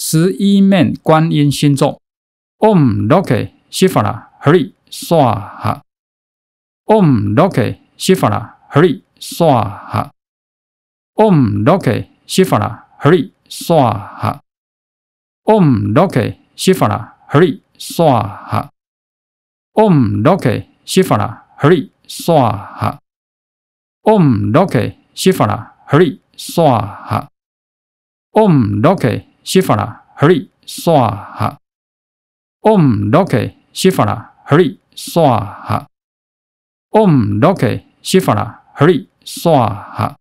十一面观音心咒：Om Lokeshvara Hri Shaha。Om Lokeshvara Hri Shaha。Om Lokeshvara Hri Shaha。Om Lokeshvara Hri Shaha。Om Lokeshvara Hri Shaha。Om Lokeshvara Hri Shaha。Om Lokeshvara Hri Shaha。shifara, hurry, soa ha. Om doke, shifara, hurry, soa ha. Om doke, shifara, hurry, soa ha.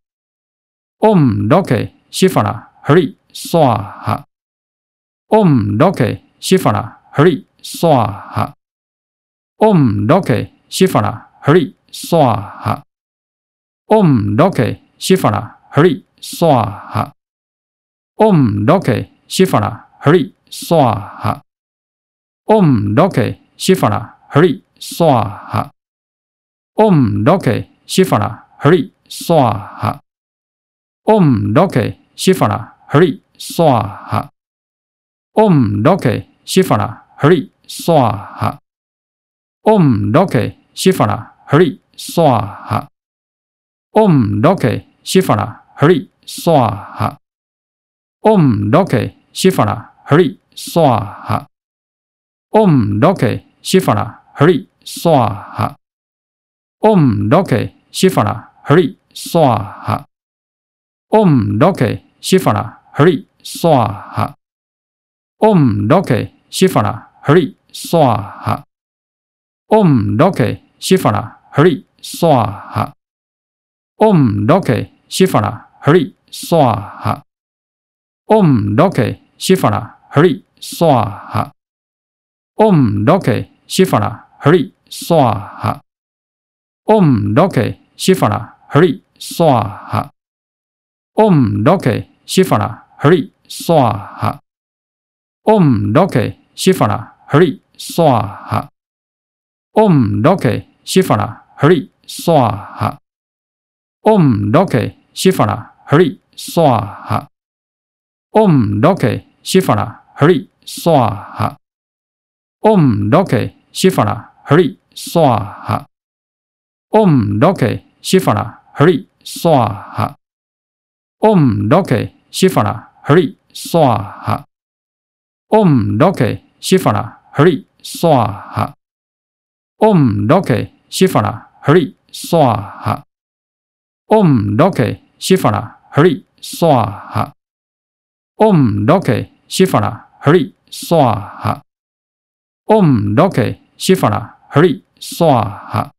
Om doke, shifara, hurry, soa ha. Om doke, shifara, hurry, soa ha. Om doke, shifara, hurry, soa ha. Om doke, shifara, hurry, soa ha. Om doke, shifara, hurry, soa ha. Om doke, soa ha. Om doke, Shivara Hari Swaha Om Doke Shivara Hari Swaha Om Doke Shivara Hari Swaha Om Doke Shivara Hari Swaha Om Doke Shivara Hari Swaha Om Doke Shivara Hari Swaha Om Doke Shivara Hari Swaha Om Doke shifara, hurry, soa ha. Om doke, shifara, hurry, soa ha. Om doke, shifara, hurry, soa ha. Om doke, shifara, hurry, soa ha. Om doke, shifara, hurry, soa ha. Om doke, shifara, hurry, soa ha. Om doke, shifara, hurry, soa ha. Om doke, shifara, hurry, soa ha. Om doke, soa ha. Om doke, 西法拉，哈利耍哈，Om lok，西法拉，哈利耍哈，Om lok，西法拉，哈利耍哈，Om lok，西法拉，哈利耍哈，Om lok，西法拉，哈利耍哈，Om lok，西法拉，哈利耍哈，Om lok，西法拉，哈利耍哈，Om lok。shifara, hurry, soa ha. Om doke, shifara, hurry, soa ha. Om doke, shifara, hurry, soa ha. Om doke, shifara, hurry, soa ha. Om doke, shifara, hurry, soa ha. Om doke, shifara, hurry, soa ha. Om doke, shifara, hurry, soa ha. Om doke, shifara, hurry, soa ha. soa ha. Om doke, shifara hri swaha. Om doke shifara hri swaha.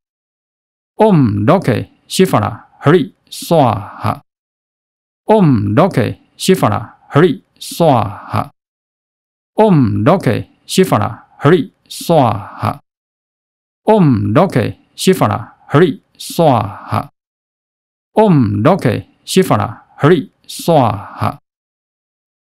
Om doke shifara hri swaha. Om doke shifara hri swaha. Om doke shifara hri swaha. Om doke shifara hri swaha. Om doke shifara hri swaha. Om doke,